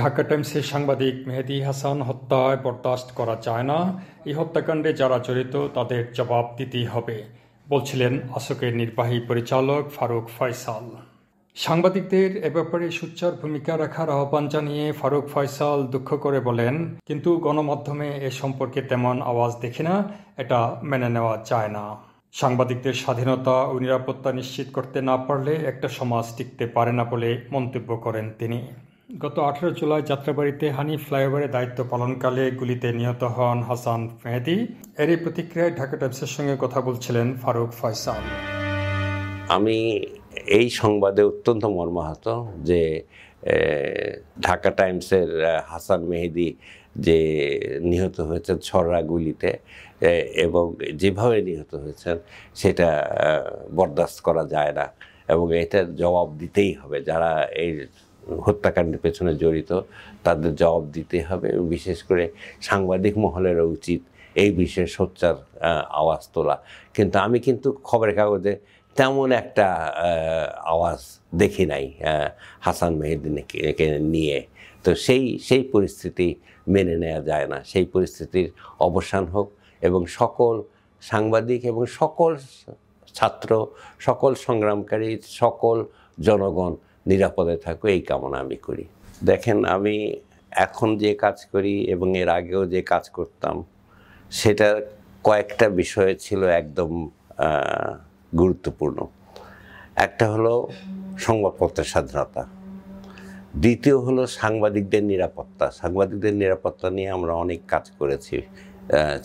ঢাকা টাইমসের সাংবাদিক মেহেদি হাসান হত্যায় বরদাস্ত করা যায় না এই হত্যাকাণ্ডে যারা জড়িত তাদের জবাব দিতেই হবে বলছিলেন আসকের নির্বাহী পরিচালক ফারুক ফয়সাল সাংবাদিকদের এ ব্যাপারে সুচ্চার ভূমিকা রাখার আহ্বান জানিয়ে ফারুক ফয়সাল দুঃখ করে বলেন কিন্তু গণমাধ্যমে এ সম্পর্কে তেমন আওয়াজ দেখি না এটা মেনে নেওয়া যায় না সাংবাদিকদের স্বাধীনতা ও নিরাপত্তা নিশ্চিত করতে না পারলে একটা সমাজ টিকতে পারে না বলে মন্তব্য করেন তিনি গত আঠেরো জুলাই যাত্রাবাড়িতে হানি ফ্লাইওভারের দায়িত্ব পালনকালে গুলিতে নিহত হন হাসান মেহেদি এরই প্রতিক্রিয়ায় ঢাকা টাইমসের সঙ্গে কথা বলছিলেন ফারুক ফয়সাল আমি এই সংবাদে অত্যন্ত মর্মাহত যে ঢাকা টাইমসের হাসান মেহেদি যে নিহত হয়েছেন ছড়া গুলিতে এবং যেভাবে নিহত হয়েছেন সেটা বরদাস্ত করা যায় না এবং এটার জবাব দিতেই হবে যারা এই হত্যাকাণ্ডের পেছনে জড়িত তাদের জবাব দিতে হবে বিশেষ করে সাংবাদিক মহলেরও উচিত এই বিষয়ে সোচ্চার আওয়াজ তোলা কিন্তু আমি কিন্তু খবরের কাগজে তেমন একটা আওয়াজ দেখি নাই হাসান মেহিদিনকে নিয়ে তো সেই সেই পরিস্থিতি মেনে নেওয়া যায় না সেই পরিস্থিতির অবসান হোক এবং সকল সাংবাদিক এবং সকল ছাত্র সকল সংগ্রামকারী সকল জনগণ নিরাপদে থাকো এই কামনা আমি করি দেখেন আমি এখন যে কাজ করি এবং এর আগেও যে কাজ করতাম সেটা কয়েকটা বিষয় ছিল একদম গুরুত্বপূর্ণ একটা হলো সংবাদপত্রের স্বাধীনতা দ্বিতীয় হলো সাংবাদিকদের নিরাপত্তা সাংবাদিকদের নিরাপত্তা নিয়ে আমরা অনেক কাজ করেছি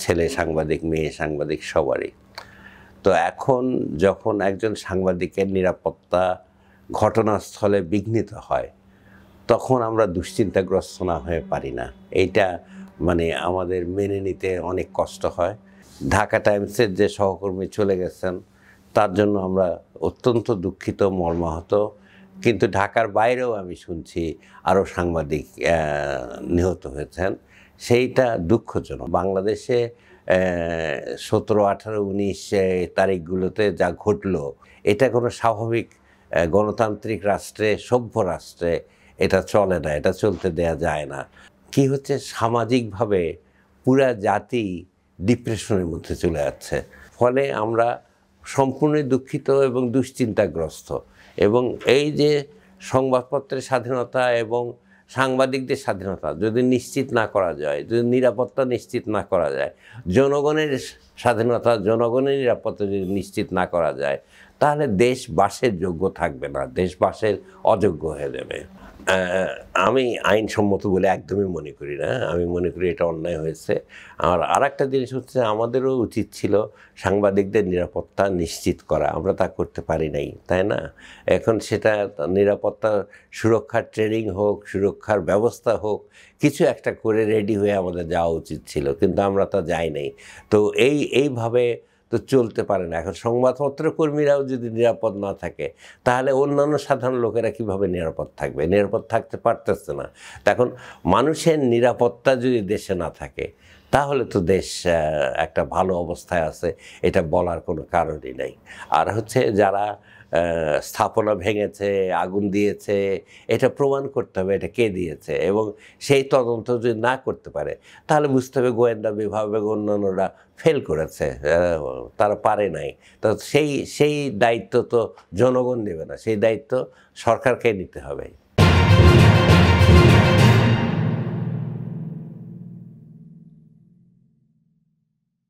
ছেলে সাংবাদিক মেয়ে সাংবাদিক সবারই তো এখন যখন একজন সাংবাদিকের নিরাপত্তা ঘটনাস্থলে বিঘ্নিত হয় তখন আমরা দুশ্চিন্তাগ্রস্ত না হয়ে পারি না এইটা মানে আমাদের মেনে নিতে অনেক কষ্ট হয় ঢাকা টাইমসের যে সহকর্মী চলে গেছেন তার জন্য আমরা অত্যন্ত দুঃখিত মর্মাহত কিন্তু ঢাকার বাইরেও আমি শুনছি আরও সাংবাদিক নিহত হয়েছেন সেইটা দুঃখজনক বাংলাদেশে সতেরো আঠারো উনিশ তারিখগুলোতে যা ঘটল এটা কোনো স্বাভাবিক গণতান্ত্রিক রাষ্ট্রে সভ্য রাষ্ট্রে এটা চলে না এটা চলতে দেয়া যায় না কি হচ্ছে সামাজিকভাবে পুরা জাতি ডিপ্রেশনের মধ্যে চলে যাচ্ছে ফলে আমরা সম্পূর্ণ দুঃখিত এবং দুশ্চিন্তাগ্রস্ত এবং এই যে সংবাদপত্রের স্বাধীনতা এবং সাংবাদিকদের স্বাধীনতা যদি নিশ্চিত না করা যায় যদি নিরাপত্তা নিশ্চিত না করা যায় জনগণের স্বাধীনতা জনগণের নিরাপত্তা যদি নিশ্চিত না করা যায় তাহলে দেশবাসের যোগ্য থাকবে না দেশবাসের অযোগ্য হয়ে যাবে আমি আইনসম্মত বলে একদমই মনে করি না হ্যাঁ? আমি মনে করি এটা অন্যায় হয়েছে আর আর একটা জিনিস হচ্ছে আমাদেরও উচিত ছিল সাংবাদিকদের নিরাপত্তা নিশ্চিত করা আমরা তা করতে পারি নাই তাই না এখন সেটা নিরাপত্তা সুরক্ষার ট্রেনিং হোক সুরক্ষার ব্যবস্থা হোক কিছু একটা করে রেডি হয়ে আমাদের যাওয়া উচিত ছিল কিন্তু আমরা তা যাই নাই তো এই এইভাবে তো চলতে পারে না এখন সংবাদপত্র কর্মীরাও যদি নিরাপদ না থাকে তাহলে অন্যান্য সাধারণ লোকেরা কিভাবে নিরাপদ থাকবে নিরাপদ থাকতে পারতেছে না তখন মানুষের নিরাপত্তা যদি দেশে না থাকে তাহলে তো দেশ একটা ভালো অবস্থায় আছে এটা বলার কোনো কারণই নাই আর হচ্ছে যারা স্থাপনা ভেঙেছে আগুন দিয়েছে এটা প্রমাণ করতে হবে এটা কে দিয়েছে এবং সেই তদন্ত যদি না করতে পারে তাহলে বুঝতে হবে গোয়েন্দা বিভাগ এবং অন্যান্যরা ফেল করেছে তারা পারে নাই তো সেই সেই দায়িত্ব তো জনগণ নেবে না সেই দায়িত্ব সরকারকে নিতে হবে